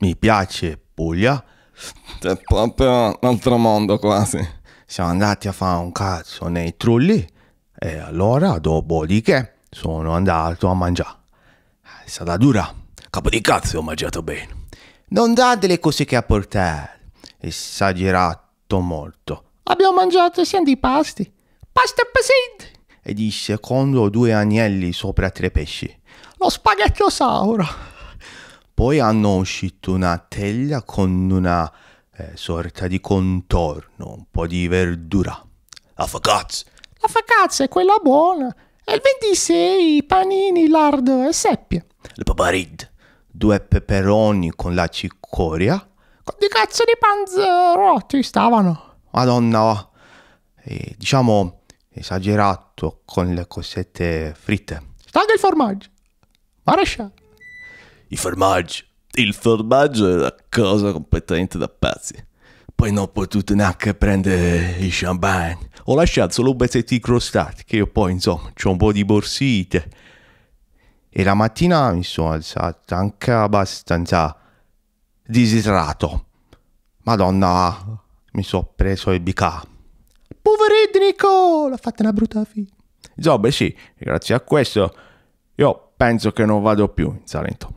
Mi piace Puglia. C'è proprio un altro mondo quasi. Siamo andati a fare un cazzo nei trulli e allora dopodiché sono andato a mangiare. È stata dura. Capo di cazzo ho mangiato bene. Non date le cose che ha portato. Esagerato molto. Abbiamo mangiato sia di pasti. Pasta e pesante. E di secondo due agnelli sopra tre pesci. Lo spaghetto sauro. Poi hanno uscito una teglia con una eh, sorta di contorno, un po' di verdura. La focaccia! La focaccia è quella buona! E il 26 panini, lardo e seppia. Il paparid, due peperoni con la cicoria. Con di cazzo di panzerotti stavano. Madonna, eh, diciamo esagerato con le cosette fritte. Stanno il formaggio. Marascia i formaggi. Il formaggio è una cosa completamente da pazzi. Poi non ho potuto neanche prendere il champagne. Ho lasciato solo un pezzetto di crostati, che io poi, insomma, ho un po' di borsite. E la mattina mi sono alzato anche abbastanza disidratato. Madonna, mi sono preso il BK. Poveretto Nico, l'ha fatta una brutta fine. Insomma, sì, grazie a questo io penso che non vado più in Salento.